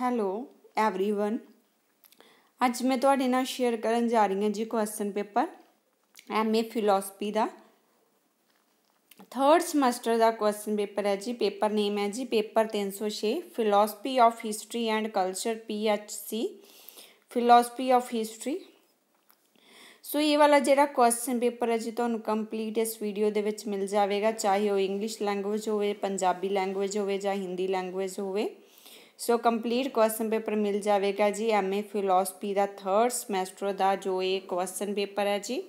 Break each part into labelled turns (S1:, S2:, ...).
S1: hello every one अज मैं थोड़े तो शेयर कर जा रही हूँ जी question paper M A philosophy का थर्ड समेस्टर का क्वेश्चन पेपर है जी पेपर नेम है जी पेपर तीन सौ छे philosophy of history and culture P H C philosophy of history so ये वाला जोड़ा क्वेश्चन पेपर है जी तो कंप्लीट इस वीडियो के मिल जाएगा चाहे वह इंग्लिश लैंगुएज होगी लैंगुएज हो हिंदी लैंगुएज होगी ਸੋ ਕੰਪਲੀਟ ਕੁਐਸਚਨ ਪੇਪਰ ਮਿਲ ਜਾਵੇਗਾ ਜੀ ਐਮਏ ਫਿਲਾਸਫੀ ਦਾ 3rd ਸਮੈਸਟਰ ਦਾ ਜੋ ਇਹ ਕੁਐਸਚਨ ਪੇਪਰ ਹੈ ਜੀ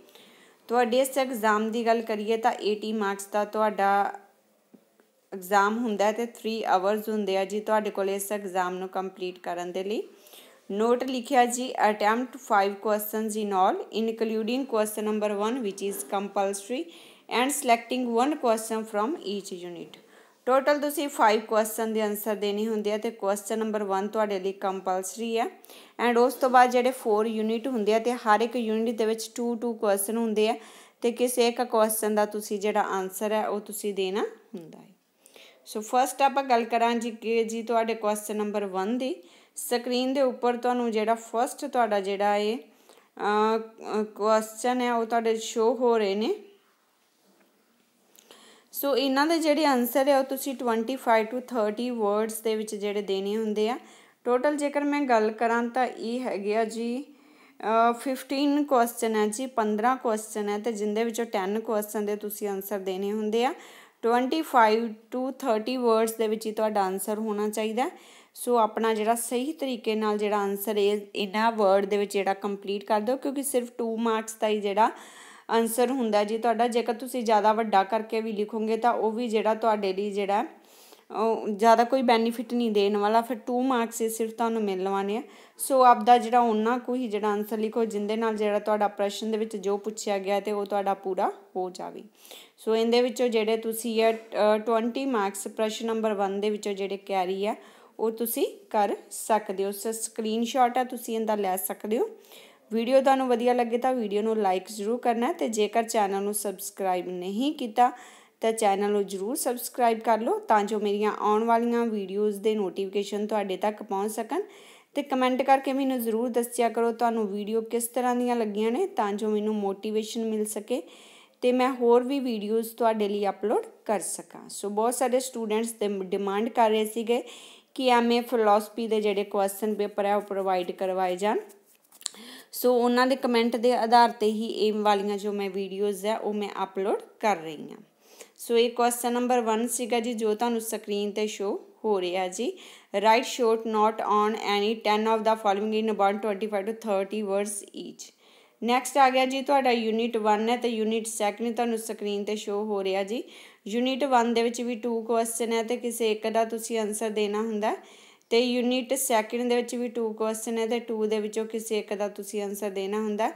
S1: ਤੁਹਾਡੇ ਇਸ ਐਗਜ਼ਾਮ ਦੀ ਗੱਲ ਕਰੀਏ ਤਾਂ 80 ਮਾਰਕਸ ਦਾ ਤੁਹਾਡਾ ਐਗਜ਼ਾਮ ਹੁੰਦਾ ਤੇ 3 ਆਵਰਸ ਹੁੰਦੇ ਆ ਜੀ ਤੁਹਾਡੇ ਕੋਲ ਇਸ ਐਗਜ਼ਾਮ ਨੂੰ ਕੰਪਲੀਟ ਕਰਨ ਦੇ ਲਈ ਨੋਟ ਲਿਖਿਆ ਜੀ attempt 5 questions in all including question number 1 ਵਿਚ is compulsory and selecting 1 question from each unit total ਤੁਸੀਂ 5 ਕੁਐਸਚਨ ਦੇ ਆਨਸਰ ਦੇਣੇ ਹੁੰਦੇ ਆ ਤੇ ਕੁਐਸਚਨ ਨੰਬਰ 1 ਤੁਹਾਡੇ ਲਈ ਕੰਪਲਸਰੀ ਆ ਐਂਡ ਉਸ ਤੋਂ ਬਾਅਦ ਜਿਹੜੇ 4 ਯੂਨਿਟ ਹੁੰਦੇ ਆ ਤੇ ਹਰ ਇੱਕ ਯੂਨਿਟ ਦੇ ਵਿੱਚ 2 2 ਕੁਐਸਚਨ ਹੁੰਦੇ ਆ ਤੇ ਕਿਸੇ ਇੱਕ ਕੁਐਸਚਨ ਦਾ ਤੁਸੀਂ ਜਿਹੜਾ ਆਨਸਰ ਹੈ ਉਹ ਤੁਸੀਂ ਦੇਣਾ ਹੁੰਦਾ ਹੈ ਸੋ ਫਸਟ ਆਪਾਂ ਗੱਲ ਕਰਾਂ ਜੀ ਕਿ ਜੀ ਤੁਹਾਡੇ ਕੁਐਸਚਨ ਨੰਬਰ 1 ਦੀ ਸਕਰੀਨ ਦੇ ਉੱਪਰ ਤੁਹਾਨੂੰ ਜਿਹੜਾ ਫਸਟ ਤੁਹਾਡਾ ਜਿਹੜਾ ਇਹ ਕੁਐਸਚਨ ਹੈ ਉਹ ਤੁਹਾਡੇ ਸ਼ੋ ਹੋ ਰਹੇ ਨੇ ਸੋ ਇਹਨਾਂ ਦੇ ਜਿਹੜੇ ਆਨਸਰ ਹੈ ਉਹ ਤੁਸੀਂ 25 ਟੂ 30 ਵਰਡਸ ਦੇ ਵਿੱਚ ਜਿਹੜੇ ਦੇਣੇ ਹੁੰਦੇ ਆ ਟੋਟਲ ਜੇਕਰ ਮੈਂ ਗੱਲ ਕਰਾਂ ਤਾਂ ਇਹ ਹੈਗੇ ਆ ਜੀ 15 ਕੁਐਸਚਨ ਹੈ ਜੀ 15 ਕੁਐਸਚਨ ਹੈ ਤੇ ਜਿੰਦੇ ਵਿੱਚੋਂ 10 ਕੁਐਸਚਨ ਦੇ ਤੁਸੀਂ ਆਨਸਰ ਦੇਣੇ ਹੁੰਦੇ ਆ 25 ਟੂ 30 ਵਰਡਸ ਦੇ ਵਿੱਚ ਹੀ ਤੁਹਾਡਾ ਆਨਸਰ ਹੋਣਾ ਚਾਹੀਦਾ ਸੋ ਆਪਣਾ ਜਿਹੜਾ ਸਹੀ ਤਰੀਕੇ ਨਾਲ ਜਿਹੜਾ ਆਨਸਰ ਇਹ ਇਹਨਾਂ ਵਰਡ ਦੇ ਵਿੱਚ ਜਿਹੜਾ ਕੰਪਲੀਟ ਕਰ ਦਿਓ ਕਿਉਂਕਿ ਸਿਰਫ 2 ਮਾਰਕਸ ਦਾ ਹੀ ਜਿਹੜਾ ਆਨਸਰ ਹੁੰਦਾ ਜੀ ਤੁਹਾਡਾ ਜੇਕਰ ਤੁਸੀਂ ਜ਼ਿਆਦਾ ਵੱਡਾ ਕਰਕੇ ਵੀ ਲਿਖੋਗੇ ਤਾਂ ਉਹ ਵੀ ਜਿਹੜਾ ਤੁਹਾਡੇ ਲਈ ਜਿਹੜਾ ਜ਼ਿਆਦਾ ਕੋਈ ਬੈਨੀਫਿਟ ਨਹੀਂ ਦੇਣ ਵਾਲਾ ਫਿਰ 2 ਮਾਰਕਸ ਹੀ ਸਿਰਫ ਤੁਹਾਨੂੰ ਮਿਲਵਾਣੇ ਆ ਸੋ ਆਪ ਦਾ ਜਿਹੜਾ ਉਹਨਾਂ ਕੋ ਹੀ ਜਿਹੜਾ ਆਨਸਰ ਲਿਖੋ ਜਿੰਦੇ ਨਾਲ ਜਿਹੜਾ ਤੁਹਾਡਾ ਪ੍ਰਸ਼ਨ ਦੇ ਵਿੱਚ ਜੋ ਪੁੱਛਿਆ ਗਿਆ ਤੇ ਉਹ ਤੁਹਾਡਾ ਪੂਰਾ ਹੋ ਜਾਵੇ ਸੋ ਇਹਦੇ ਵਿੱਚੋਂ ਜਿਹੜੇ ਤੁਸੀਂ ਇਹ 20 ਮਾਰਕਸ ਪ੍ਰਸ਼ਨ ਨੰਬਰ 1 ਦੇ ਵਿੱਚੋਂ ਜਿਹੜੇ ਕੈਰੀ ਆ ਉਹ ਤੁਸੀਂ ਕਰ ਸਕਦੇ ਹੋ ਸੋ ਸਕਰੀਨਸ਼ਾਟ ਆ ਤੁਸੀਂ ਇਹਦਾ ਲੈ ਸਕਦੇ ਹੋ ਵੀਡੀਓ ਤੁਹਾਨੂੰ ਵਧੀਆ ਲੱਗੇ ਤਾਂ ਵੀਡੀਓ ਨੂੰ ਲਾਈਕ ਜ਼ਰੂਰ ਕਰਨਾ ਤੇ ਜੇਕਰ ਚੈਨਲ ਨੂੰ ਸਬਸਕ੍ਰਾਈਬ ਨਹੀਂ ਕੀਤਾ ਤਾਂ ਚੈਨਲ ਨੂੰ ਜ਼ਰੂਰ ਸਬਸਕ੍ਰਾਈਬ ਕਰ ਲਓ ਤਾਂ ਜੋ ਮੇਰੀਆਂ ਆਉਣ ਵਾਲੀਆਂ ਵੀਡੀਓਜ਼ ਦੇ ਨੋਟੀਫਿਕੇਸ਼ਨ ਤੁਹਾਡੇ ਤੱਕ ਪਹੁੰਚ ਸਕਣ ਤੇ ਕਮੈਂਟ ਕਰਕੇ ਮੈਨੂੰ ਜ਼ਰੂਰ ਦੱਸਿਆ ਕਰੋ ਤੁਹਾਨੂੰ ਵੀਡੀਓ ਕਿਸ ਤਰ੍ਹਾਂ ਦੀਆਂ ਲੱਗੀਆਂ ਨੇ ਤਾਂ ਜੋ ਮੈਨੂੰ ਮੋਟੀਵੇਸ਼ਨ ਮਿਲ ਸਕੇ ਤੇ ਮੈਂ ਹੋਰ ਵੀ ਵੀਡੀਓਜ਼ ਤੁਹਾਡੇ ਲਈ ਅਪਲੋਡ ਕਰ ਸਕਾਂ ਸੋ ਬਹੁਤ ਸਾਰੇ ਸਟੂਡੈਂਟਸ ਦੇ ਡਿਮਾਂਡ ਕਰ ਰਹੇ ਸੀਗੇ ਕਿ ਐਮਏ ਫਿਲਾਸਫੀ ਦੇ ਜਿਹੜੇ ਕੁਐਸਚਨ ਪੇਪਰ ਹੈ ਉਹ ਪ੍ਰੋਵਾਈਡ ਕਰਵਾਏ ਜਾਣ ਸੋ ਉਹਨਾਂ ਦੇ ਕਮੈਂਟ ਦੇ ਆਧਾਰ ਤੇ ਹੀ ਇਹ ਵਾਲੀਆਂ ਜੋ ਮੈਂ ਵੀਡੀਓਜ਼ ਹੈ ਉਹ ਮੈਂ ਅਪਲੋਡ ਕਰ ਰਹੀ ਹਾਂ ਸੋ ਇਹ ਕੁਐਸਚਨ ਨੰਬਰ 1 ਸੀਗਾ ਜੀ ਜੋ ਤੁਹਾਨੂੰ ਸਕਰੀਨ ਤੇ ਸ਼ੋ ਹੋ ਰਿਹਾ ਜੀ write short notes on any 10 of the following in about 25 to 30 words each next ਆ ਗਿਆ ਜੀ ਤੁਹਾਡਾ ਯੂਨਿਟ 1 ਹੈ ਤੇ ਯੂਨਿਟ 2 ਤੁਹਾਨੂੰ ਸਕਰੀਨ ਤੇ ਸ਼ੋ ਹੋ ਰਿਹਾ ਜੀ ਯੂਨਿਟ 1 ਦੇ ਵਿੱਚ ਵੀ 2 ਕੁਐਸਚਨ ਹੈ ਤੇ ਕਿਸੇ ਇੱਕ ਦਾ ਤੁਸੀਂ ਆਨਸਰ ਦੇਣਾ ਹੁੰਦਾ ਹੈ ਤੇ ਯੂਨਿਟ ਸੈਕਿੰਡ ਦੇ ਵਿੱਚ ਵੀ ਟੂ ਕੁਐਸਚਨ ਹੈ ਤੇ ਟੂ ਦੇ ਵਿੱਚੋਂ ਕਿਸੇ ਇੱਕ ਦਾ ਤੁਸੀਂ ਆਨਸਰ ਦੇਣਾ ਹੁੰਦਾ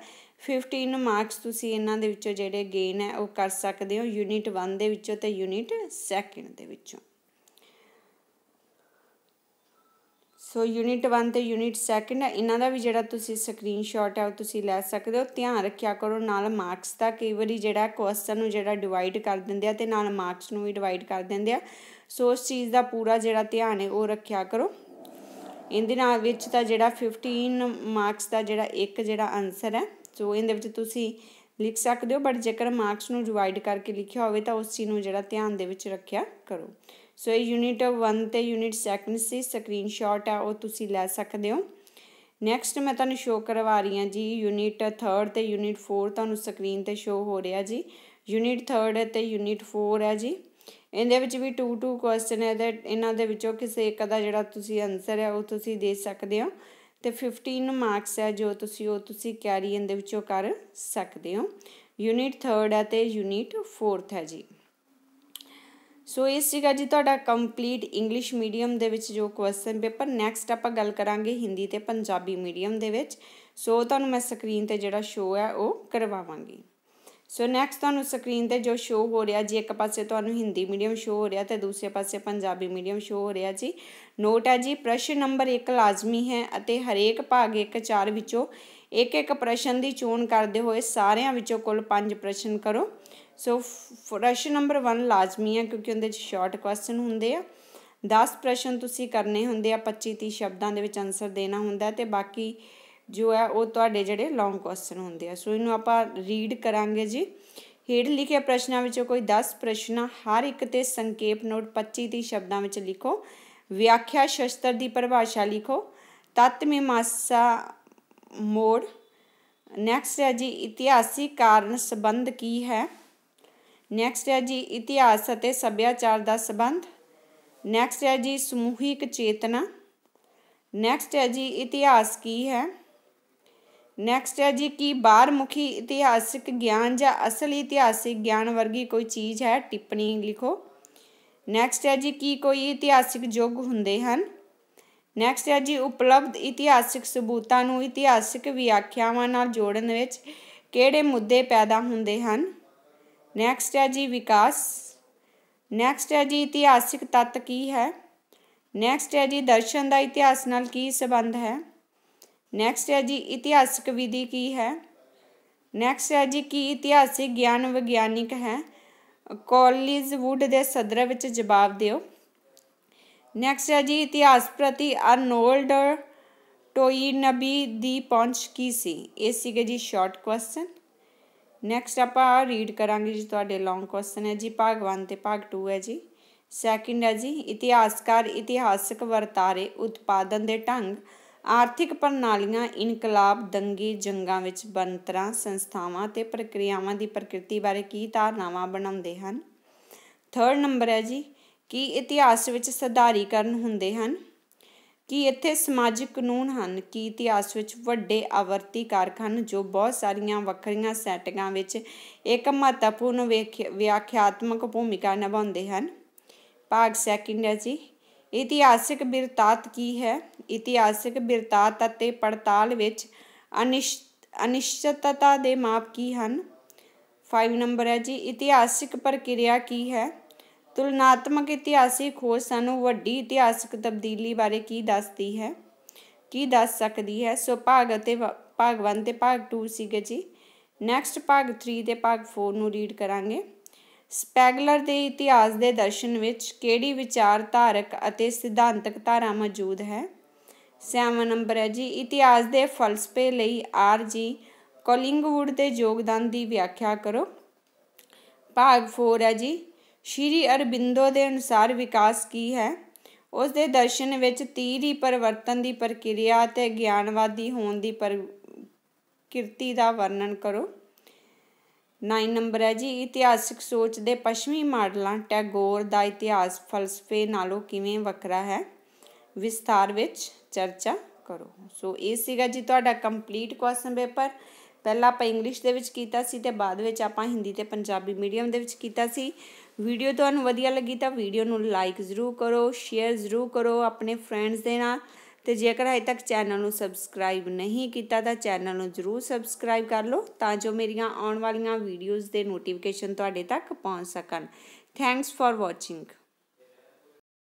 S1: 15 ਮਾਰਕਸ ਤੁਸੀਂ ਇਹਨਾਂ ਦੇ ਵਿੱਚੋਂ ਜਿਹੜੇ ਗੇਨ ਹੈ ਉਹ ਕਰ ਸਕਦੇ ਹੋ ਯੂਨਿਟ 1 ਦੇ ਵਿੱਚੋਂ ਤੇ ਯੂਨਿਟ ਸੈਕਿੰਡ ਦੇ ਵਿੱਚੋਂ ਸੋ ਯੂਨਿਟ 1 ਤੇ ਯੂਨਿਟ 2 ਇਹਨਾਂ ਦਾ ਵੀ ਜਿਹੜਾ ਤੁਸੀਂ ਸਕਰੀਨਸ਼ਾਟ ਹੈ ਉਹ ਤੁਸੀਂ ਲੈ ਸਕਦੇ ਹੋ ਧਿਆਨ ਰੱਖਿਆ ਕਰੋ ਨਾਲ ਮਾਰਕਸ ਦਾ ਕਈ ਵਾਰੀ ਜਿਹੜਾ ਕੁਐਸਚਨ ਨੂੰ ਜਿਹੜਾ ਡਿਵਾਈਡ ਕਰ ਦਿੰਦੇ ਆ ਤੇ ਨਾਲ ਮਾਰਕਸ ਨੂੰ ਵੀ ਡਿਵਾਈਡ ਕਰ ਦਿੰਦੇ ਆ ਸੋ ਉਸ ਚੀਜ਼ ਦਾ ਪੂਰਾ ਜਿਹੜਾ ਧਿਆਨ ਹੈ ਉਹ ਰੱਖਿਆ ਕਰੋ ਇਹਦੇ ਨਾਲ ਵਿੱਚ ਤਾਂ ਜਿਹੜਾ 15 ਮਾਰਕਸ ਦਾ ਜਿਹੜਾ ਇੱਕ ਜਿਹੜਾ ਆਨਸਰ ਹੈ ਸੋ ਇਹਦੇ ਵਿੱਚ ਤੁਸੀਂ ਲਿਖ ਸਕਦੇ ਹੋ ਬਟ ਜੇਕਰ ਮਾਰਕਸ ਨੂੰ ਡਿਵਾਈਡ ਕਰਕੇ ਲਿਖਿਆ ਹੋਵੇ ਤਾਂ ਉਸ ਚੀਜ਼ ਨੂੰ ਜਿਹੜਾ ਧਿਆਨ ਦੇ ਵਿੱਚ ਰੱਖਿਆ ਕਰੋ ਸੋ ਇਹ ਯੂਨਿਟ 1 ਤੇ ਯੂਨਿਟ 2 ਸੀ ਸਕਰੀਨਸ਼ਾਟ ਆ ਉਹ ਤੁਸੀਂ ਲੈ ਸਕਦੇ ਹੋ ਨੈਕਸਟ ਮੈਂ ਤੁਹਾਨੂੰ ਸ਼ੋ ਕਰਵਾ ਰਹੀ ਹਾਂ ਜੀ ਯੂਨਿਟ 3 ਤੇ ਯੂਨਿਟ 4 ਤੁਹਾਨੂੰ ਸਕਰੀਨ ਤੇ ਸ਼ੋ ਹੋ ਰਿਹਾ ਜੀ ਯੂਨਿਟ 3 ਤੇ ਯੂਨਿਟ 4 ਹੈ ਜੀ ਇਹਦੇ ਵਿੱਚ ਵੀ 2 2 ਕੁਐਸਚਨ ਹੈ ਦੈਟ ਇਹਨਾਂ ਦੇ ਵਿੱਚੋਂ ਕਿਸੇ ਇੱਕ ਦਾ ਜਿਹੜਾ ਤੁਸੀਂ ਆਨਸਰ ਹੈ ਉਹ ਤੁਸੀਂ ਦੇ ਸਕਦੇ ਹੋ ਤੇ 15 ਮਾਰਕਸ ਹੈ ਜੋ ਤੁਸੀਂ ਉਹ ਤੁਸੀਂ ਕੈਰੀ ਇਹਦੇ ਵਿੱਚੋਂ ਕਰ ਸਕਦੇ ਹੋ ਯੂਨਿਟ 3 ਹੈ ਤੇ ਯੂਨਿਟ 4 ਹੈ ਜੀ ਸੋ ਇਸ ਜਿਗਾ ਜੀ ਤੁਹਾਡਾ ਕੰਪਲੀਟ ਇੰਗਲਿਸ਼ ਮੀਡੀਅਮ ਦੇ ਵਿੱਚ ਜੋ ਕੁਐਸਚਨ ਪੇਪਰ ਨੈਕਸਟ ਆਪਾਂ ਗੱਲ ਕਰਾਂਗੇ ਹਿੰਦੀ ਤੇ ਪੰਜਾਬੀ ਮੀਡੀਅਮ ਦੇ ਵਿੱਚ ਸੋ ਤੁਹਾਨੂੰ ਮੈਂ ਸਕਰੀਨ ਤੇ ਜਿਹੜਾ ਸ਼ੋਅ ਹੈ ਉਹ ਕਰਵਾਵਾਂਗੀ ਸੋ ਨੈਕਸਟ ਤੁਹਾਨੂੰ ਸਕਰੀਨ ਤੇ ਜੋ ਸ਼ੋ ਹੋ ਰਿਹਾ ਜੀ ਇੱਕ ਪਾਸੇ ਤੁਹਾਨੂੰ ਹਿੰਦੀ ਮੀਡੀਅਮ ਸ਼ੋ ਹੋ ਰਿਹਾ ਤੇ ਦੂਸਰੇ ਪਾਸੇ ਪੰਜਾਬੀ ਮੀਡੀਅਮ ਸ਼ੋ ਹੋ ਰਿਹਾ ਜੀ ਨੋਟ ਹੈ ਜੀ ਪ੍ਰਸ਼ਨ ਨੰਬਰ 1 ਲਾਜ਼ਮੀ ਹੈ ਅਤੇ ਹਰੇਕ ਭਾਗ 1 4 ਵਿੱਚੋਂ ਇੱਕ ਇੱਕ ਪ੍ਰਸ਼ਨ ਦੀ ਚੋਣ ਕਰਦੇ ਹੋਏ ਸਾਰਿਆਂ ਵਿੱਚੋਂ ਕੁੱਲ 5 ਪ੍ਰਸ਼ਨ ਕਰੋ ਸੋ ਪ੍ਰਸ਼ਨ ਨੰਬਰ 1 ਲਾਜ਼ਮੀ ਹੈ ਕਿਉਂਕਿ ਉਹਦੇ ਵਿੱਚ ਸ਼ਾਰਟ ਕੁਐਸਚਨ ਹੁੰਦੇ ਆ 10 ਪ੍ਰਸ਼ਨ ਤੁਸੀਂ ਕਰਨੇ ਹੁੰਦੇ ਆ 25 30 ਸ਼ਬਦਾਂ ਦੇ ਵਿੱਚ ਆਨਸਰ ਦੇਣਾ ਹੁੰਦਾ ਤੇ ਬਾਕੀ ਜੋ ਹੈ ਉਹ ਤੁਹਾਡੇ ਜਿਹੜੇ ਲੌਂਗ ਕੁਐਸਚਨ ਹੁੰਦੇ ਆ ਸੋ ਇਹਨੂੰ ਆਪਾਂ ਰੀਡ ਕਰਾਂਗੇ ਜੀ ਹੇਠ ਲਿਖੇ ਪ੍ਰਸ਼ਨਾਂ ਵਿੱਚੋਂ ਕੋਈ 10 ਪ੍ਰਸ਼ਨ ਹਰ ਇੱਕ ਤੇ ਸੰਖੇਪ ਨੋਟ 25 30 ਸ਼ਬਦਾਂ ਵਿੱਚ ਲਿਖੋ ਵਿਆਖਿਆ ਸ਼ਸਤਰ ਦੀ ਪਰਿਭਾਸ਼ਾ ਲਿਖੋ ਤਤ ਮਿਮਾਸਾ ਮੋੜ ਨੈਕਸਟ ਹੈ ਜੀ ਇਤਿਹਾਸਿਕ ਕਾਰਨ ਸੰਬੰਧ ਕੀ ਹੈ ਨੈਕਸਟ ਹੈ ਜੀ ਇਤਿਹਾਸ ਅਤੇ ਸੱਭਿਆਚਾਰ ਦਾ ਸੰਬੰਧ ਨੈਕਸਟ ਹੈ ਜੀ ਸਮੂਹਿਕ ਚੇਤਨਾ ਨੈਕਸਟ ਹੈ ਜੀ ਇਤਿਹਾਸ ਕੀ ਹੈ ਨੈਕਸਟ ਹੈ ਜੀ ਬਾਹਰ ਮੁਖੀ ਇਤਿਹਾਸਿਕ ਗਿਆਨ ਜਾਂ ਅਸਲ ਇਤਿਹਾਸਿਕ ਗਿਆਨ ਵਰਗੀ ਕੋਈ ਚੀਜ਼ ਹੈ ਟਿੱਪਣੀ ਲਿਖੋ ਨੈਕਸਟ ਹੈ ਜੀ ਕੀ ਕੋਈ ਇਤਿਹਾਸਿਕ ਯੁੱਗ ਹੁੰਦੇ ਹਨ ਨੈਕਸਟ ਹੈ ਜੀ ਉਪਲਬਧ ਇਤਿਹਾਸਿਕ ਸਬੂਤਾਂ ਨੂੰ ਇਤਿਹਾਸਿਕ ਵਿਆਖਿਆਵਾਂ ਨਾਲ ਜੋੜਨ ਵਿੱਚ ਕਿਹੜੇ ਮੁੱਦੇ ਪੈਦਾ ਹੁੰਦੇ ਹਨ ਨੈਕਸਟ ਹੈ ਜੀ ਵਿਕਾਸ ਨੈਕਸਟ ਹੈ ਜੀ ਇਤਿਹਾਸਿਕ ਤੱਤ ਕੀ ਹੈ ਨੈਕਸਟ ਹੈ ਜੀ ਦਰਸ਼ਨ ਦਾ ਇਤਿਹਾਸ ਨਾਲ ਕੀ ਸੰਬੰਧ ਹੈ ਨੈਕਸਟ ਹੈ ਜੀ ਇਤਿਹਾਸਕ ਵਿਧੀ ਕੀ ਹੈ ਨੈਕਸਟ ਹੈ ਜੀ ਕੀ ਇਤਿਹਾਸਿਕ ਗਿਆਨ ਵਿਗਿਆਨਿਕ ਹੈ ਕਾਲਜ ਵੁੱਡ ਦੇ ਸਦਰ ਵਿੱਚ ਜਵਾਬ ਦਿਓ ਨੈਕਸਟ ਹੈ ਜੀ ਇਤਿਹਾਸ ਪ੍ਰਤੀ ਅਰਨੋਲਡ ਟੋਈ ਨਬੀ ਦੀ ਪਹੁੰਚ ਕੀ ਸੀ ਇਹ ਸੀਗੇ ਜੀ ਸ਼ਾਰਟ ਕੁਐਸਚਨ ਨੈਕਸਟ ਆਪਾਂ ਰੀਡ ਕਰਾਂਗੇ ਜੀ ਤੁਹਾਡੇ ਲੌਂਗ ਕੁਐਸਚਨ ਹੈ ਜੀ ਭਾਗ 1 ਤੇ ਭਾਗ 2 ਹੈ ਜੀ ਸੈਕਿੰਡ ਹੈ ਜੀ ਇਤਿਹਾਸਕਾਰ ਇਤਿਹਾਸਕ ਵਰਤਾਰੇ ਉਤਪਾਦਨ ਦੇ ਢੰਗ ਆਰਥਿਕ ਪ੍ਰਣਾਲੀਆਂ ਇਨਕਲਾਬ ਦੰਗੇ ਜੰਗਾਂ ਵਿੱਚ ਬੰਤਰਾਂ ਸੰਸਥਾਵਾਂ ਤੇ ਪ੍ਰਕਿਰਿਆਵਾਂ ਦੀ ਪ੍ਰਕਿਰਤੀ ਬਾਰੇ ਕੀ ਧਾਰਨਾਵਾਂ ਬਣਾਉਂਦੇ ਹਨ ਥਰਡ ਨੰਬਰ ਹੈ ਜੀ ਕੀ ਇਤਿਹਾਸ ਵਿੱਚ ਸਧਾਰੀਕਰਨ ਹੁੰਦੇ ਹਨ ਕੀ ਇੱਥੇ ਸਮਾਜਿਕ ਕਾਨੂੰਨ ਹਨ ਕੀ ਇਤਿਹਾਸ ਵਿੱਚ ਵੱਡੇ ਆਵਰਤੀ ਕਾਰਖਾਨ ਜੋ ਬਹੁਤ ਸਾਰੀਆਂ ਵੱਖਰੀਆਂ ਸੈਟਿੰਗਾਂ ਵਿੱਚ ਇੱਕ ਮਹੱਤਵਪੂਰਨ ਵਿਆਖਿਆਤਮਕ ਭੂਮਿਕਾ ਨਿਭਾਉਂਦੇ ਹਨ ਭਾਗ ਸੈਕਿੰਡ ਹੈ ਜੀ ਇਤਿਹਾਸਿਕ ਬਿਰਤਾਂਤ ਕੀ ਹੈ ਇਤਿਹਾਸਿਕ ਬਿਰਤਾਂਤ ਅਤੇ ਪੜਤਾਲ ਵਿੱਚ ਅਨਿਸ਼ਚਿਤਤਾ ਦੇ ਮਾਪ ਕੀ ਹਨ 5 ਨੰਬਰ ਹੈ ਜੀ ਇਤਿਹਾਸਿਕ ਪ੍ਰਕਿਰਿਆ ਕੀ ਹੈ ਤੁਲਨਾਤਮਕ ਇਤਿਹਾਸਿਕ ਖੋਜ ਸਾਨੂੰ ਵੱਡੀ ਇਤਿਹਾਸਿਕ ਤਬਦੀਲੀ ਬਾਰੇ ਕੀ ਦੱਸਦੀ ਹੈ ਕੀ ਦੱਸ ਸਕਦੀ ਹੈ ਸੋ ਭਾਗ ਅਤੇ ਭਾਗ 1 ਤੇ ਭਾਗ 2 ਸੀਗੇ ਜੀ ਨੈਕਸਟ ਭਾਗ 3 ਤੇ ਭਾਗ 4 ਨੂੰ ਰੀਡ ਕਰਾਂਗੇ ਸਪੈਗਲਰ ਦੇ ਇਤਿਹਾਸ ਦੇ ਦਰਸ਼ਨ ਵਿੱਚ ਕਿਹੜੀ ਵਿਚਾਰਧਾਰਕ ਅਤੇ ਸਿਧਾਂਤਕ ਧਾਰਾ ਮੌਜੂਦ ਹੈ 7 ਨੰਬਰ ਹੈ ਜੀ ਇਤਿਹਾਸ ਦੇ ਫਲਸਫੇ ਲਈ ਆਰ ਜੀ ਕੋਲਿੰਗਵੁੱਡ ਦੇ ਯੋਗਦਾਨ ਦੀ ਵਿਆਖਿਆ ਕਰੋ ਭਾਗ 4 ਹੈ ਜੀ ਸ਼੍ਰੀ ਅਰਬਿੰਦੋ ਦੇ ਅਨੁਸਾਰ ਵਿਕਾਸ ਕੀ ਹੈ ਉਸ ਦੇ ਦਰਸ਼ਨ ਵਿੱਚ ਤੀਰੀ ਪਰਿਵਰਤਨ ਦੀ ਪ੍ਰਕਿਰਿਆ ਤੇ ਗਿਆਨਵਾਦੀ ਹੋਣ ਦੀ ਕਿਰਤੀ ਦਾ ਵਰਣਨ ਕਰੋ 9 ਨੰਬਰ ਹੈ ਜੀ ਇਤਿਹਾਸਿਕ ਸੋਚ ਦੇ ਪੱਛਮੀ ਮਾਡਲਾਂ ਟੈਗੋਰ ਦਾ ਇਤਿਹਾਸ ਫਲਸਫੇ ਨਾਲੋਂ ਕਿਵੇਂ ਵੱਖਰਾ ਹੈ ਵਿਸਥਾਰ ਵਿੱਚ ਚਰਚਾ ਕਰੋ ਸੋ ਇਹ ਸੀਗਾ ਜੀ ਤੁਹਾਡਾ ਕੰਪਲੀਟ ਕੁਐਸਚਨ ਪੇਪਰ ਪਹਿਲਾਂ ਆਪਾਂ ਇੰਗਲਿਸ਼ ਦੇ ਵਿੱਚ ਕੀਤਾ ਸੀ ਤੇ ਬਾਅਦ ਵਿੱਚ ਆਪਾਂ ਹਿੰਦੀ ਤੇ ਪੰਜਾਬੀ ਮੀਡੀਅਮ ਦੇ ਵਿੱਚ ਕੀਤਾ ਸੀ ਵੀਡੀਓ ਤੁਹਾਨੂੰ ਵਧੀਆ ਲੱਗੀ ਤਾਂ ਵੀਡੀਓ ਨੂੰ ਲਾਈਕ ਜ਼ਰੂਰ ਕਰੋ ਸ਼ੇਅਰ ਜ਼ਰੂਰ ਕਰੋ ਆਪਣੇ ਫਰੈਂਡਸ ਦੇ ਨਾਲ ਤੇ ਜੇਕਰ ਹਜੇ ਤੱਕ ਚੈਨਲ ਨੂੰ ਸਬਸਕ੍ਰਾਈਬ ਨਹੀਂ ਕੀਤਾ ਤਾਂ ਚੈਨਲ ਨੂੰ ਜ਼ਰੂਰ ਸਬਸਕ੍ਰਾਈਬ ਕਰ ਲਓ ਤਾਂ ਜੋ ਮੇਰੀਆਂ ਆਉਣ ਵਾਲੀਆਂ ਵੀਡੀਓਜ਼ ਦੇ ਨੋਟੀਫਿਕੇਸ਼ਨ ਤੁਹਾਡੇ ਤੱਕ ਪਹੁੰਚ ਸਕਣ ਥੈਂਕਸ ਫਾਰ ਵਾਚਿੰਗ